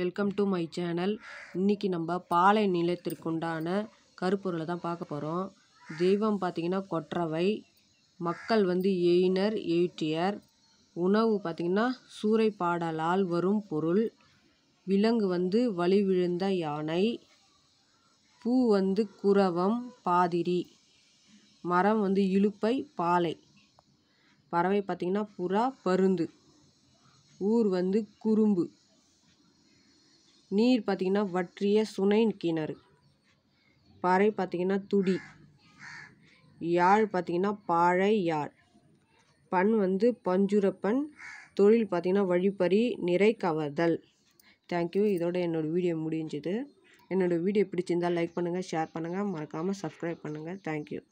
welcome to my channel இன்றைக்கி நம்ம பாலை நிலத்திற்குண்டான கருப்பொருளை தான் பார்க்க போகிறோம் தெய்வம் பார்த்திங்கன்னா கொற்றவை மக்கள் வந்து எயினர் எயிட்டியர் உணவு பார்த்திங்கன்னா சூறைப்பாடலால் வரும் பொருள் விலங்கு வந்து வழி விழுந்த யானை பூ வந்து குரவம் பாதிரி மரம் வந்து இழுப்பை பாலை பறவை பார்த்திங்கன்னா புறா பருந்து ஊர் வந்து குறும்பு நீர் பார்த்திங்கன்னா வற்றிய சுனை கிணறு பாறை பார்த்திங்கன்னா துடி யாழ் பார்த்திங்கன்னா பாழை யாழ் பண் வந்து பஞ்சுரப்பன் தொழில் பார்த்திங்கன்னா வழிப்பறி நிறை கவர்தல் தேங்க்யூ இதோட என்னோடய வீடியோ முடிஞ்சுது என்னோடய வீடியோ பிடிச்சிருந்தால் லைக் பண்ணுங்கள் ஷேர் பண்ணுங்கள் மறக்காமல் சப்ஸ்கிரைப் பண்ணுங்கள் தேங்க்யூ